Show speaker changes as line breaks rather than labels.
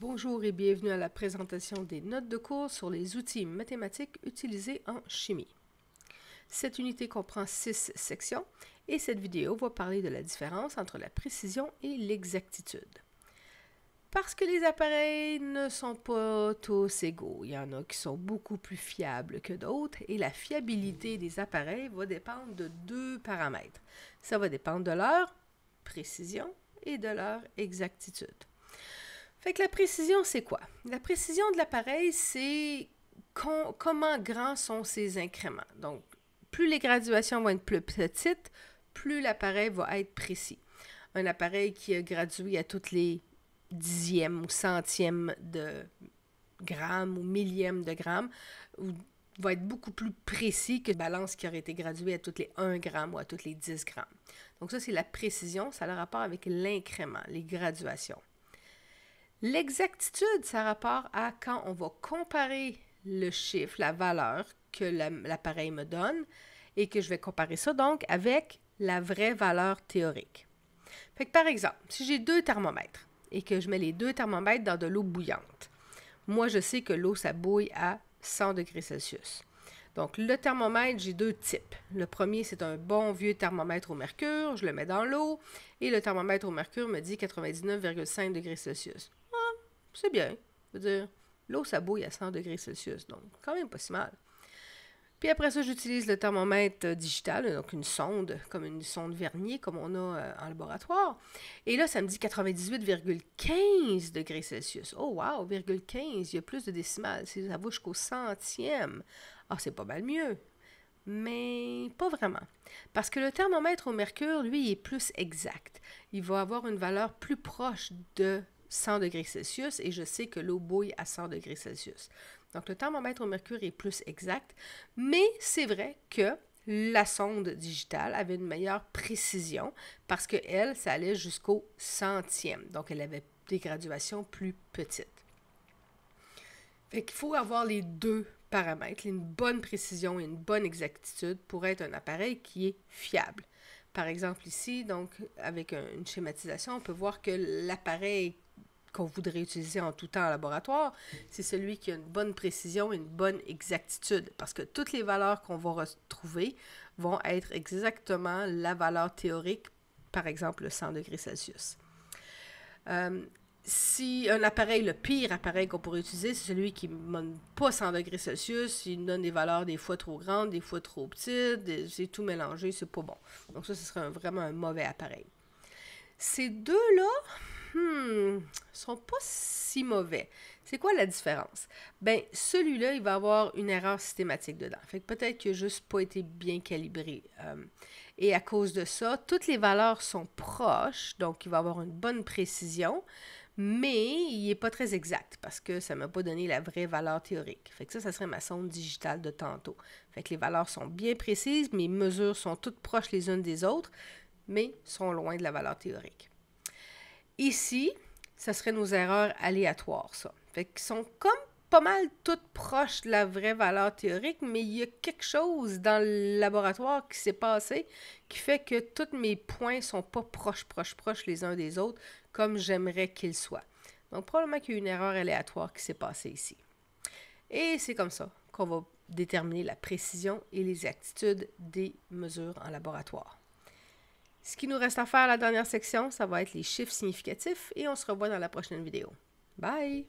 Bonjour et bienvenue à la présentation des notes de cours sur les outils mathématiques utilisés en chimie. Cette unité comprend six sections et cette vidéo va parler de la différence entre la précision et l'exactitude. Parce que les appareils ne sont pas tous égaux, il y en a qui sont beaucoup plus fiables que d'autres et la fiabilité des appareils va dépendre de deux paramètres. Ça va dépendre de leur précision et de leur exactitude. Avec la précision, c'est quoi? La précision de l'appareil, c'est comment grands sont ces incréments. Donc, plus les graduations vont être plus petites, plus l'appareil va être précis. Un appareil qui est gradué à toutes les dixièmes ou centièmes de grammes ou millièmes de grammes va être beaucoup plus précis que balance qui aurait été graduée à toutes les 1 gramme ou à toutes les 10 grammes. Donc ça, c'est la précision, ça a le rapport avec l'incrément, les graduations. L'exactitude, ça rapport à quand on va comparer le chiffre, la valeur que l'appareil me donne et que je vais comparer ça donc avec la vraie valeur théorique. Fait par exemple, si j'ai deux thermomètres et que je mets les deux thermomètres dans de l'eau bouillante, moi je sais que l'eau, ça bouille à 100 degrés Celsius. Donc, le thermomètre, j'ai deux types. Le premier, c'est un bon vieux thermomètre au mercure, je le mets dans l'eau, et le thermomètre au mercure me dit 99,5 degrés Celsius c'est bien. Je veux dire, l'eau, ça bouille à 100 degrés Celsius, donc quand même pas si mal. Puis après ça, j'utilise le thermomètre euh, digital, donc une sonde, comme une sonde vernier, comme on a euh, en laboratoire. Et là, ça me dit 98,15 degrés Celsius. Oh wow, 15, il y a plus de décimales. Ça va jusqu'au centième. Ah, c'est pas mal mieux. Mais pas vraiment. Parce que le thermomètre au mercure, lui, il est plus exact. Il va avoir une valeur plus proche de 100 degrés Celsius et je sais que l'eau bouille à 100 degrés Celsius. Donc le thermomètre au mercure est plus exact, mais c'est vrai que la sonde digitale avait une meilleure précision parce que elle, ça allait jusqu'au centième. Donc elle avait des graduations plus petites. Fait qu'il faut avoir les deux paramètres, une bonne précision et une bonne exactitude pour être un appareil qui est fiable. Par exemple ici, donc avec une schématisation, on peut voir que l'appareil qu'on voudrait utiliser en tout temps en laboratoire, c'est celui qui a une bonne précision et une bonne exactitude, parce que toutes les valeurs qu'on va retrouver vont être exactement la valeur théorique, par exemple le 100 degrés Celsius. Euh, si un appareil, le pire appareil qu'on pourrait utiliser, c'est celui qui ne donne pas 100 degrés Celsius, il donne des valeurs des fois trop grandes, des fois trop petites, c'est tout mélangé, c'est pas bon. Donc ça, ce serait vraiment un mauvais appareil. Ces deux-là, hmm, sont pas si mauvais. C'est quoi la différence? Ben, celui-là, il va avoir une erreur systématique dedans. Fait que peut-être qu'il n'a juste pas été bien calibré. Euh, et à cause de ça, toutes les valeurs sont proches, donc il va avoir une bonne précision, mais il n'est pas très exact parce que ça ne m'a pas donné la vraie valeur théorique. Fait que ça, ça serait ma sonde digitale de tantôt. Fait que les valeurs sont bien précises, mes mesures sont toutes proches les unes des autres, mais sont loin de la valeur théorique. Ici, ce serait nos erreurs aléatoires, ça. Fait qu'ils sont comme pas mal toutes proches de la vraie valeur théorique, mais il y a quelque chose dans le laboratoire qui s'est passé qui fait que tous mes points sont pas proches, proches, proches les uns des autres, comme j'aimerais qu'ils soient. Donc, probablement qu'il y a une erreur aléatoire qui s'est passée ici. Et c'est comme ça qu'on va déterminer la précision et les attitudes des mesures en laboratoire. Ce qui nous reste à faire à la dernière section, ça va être les chiffres significatifs et on se revoit dans la prochaine vidéo. Bye!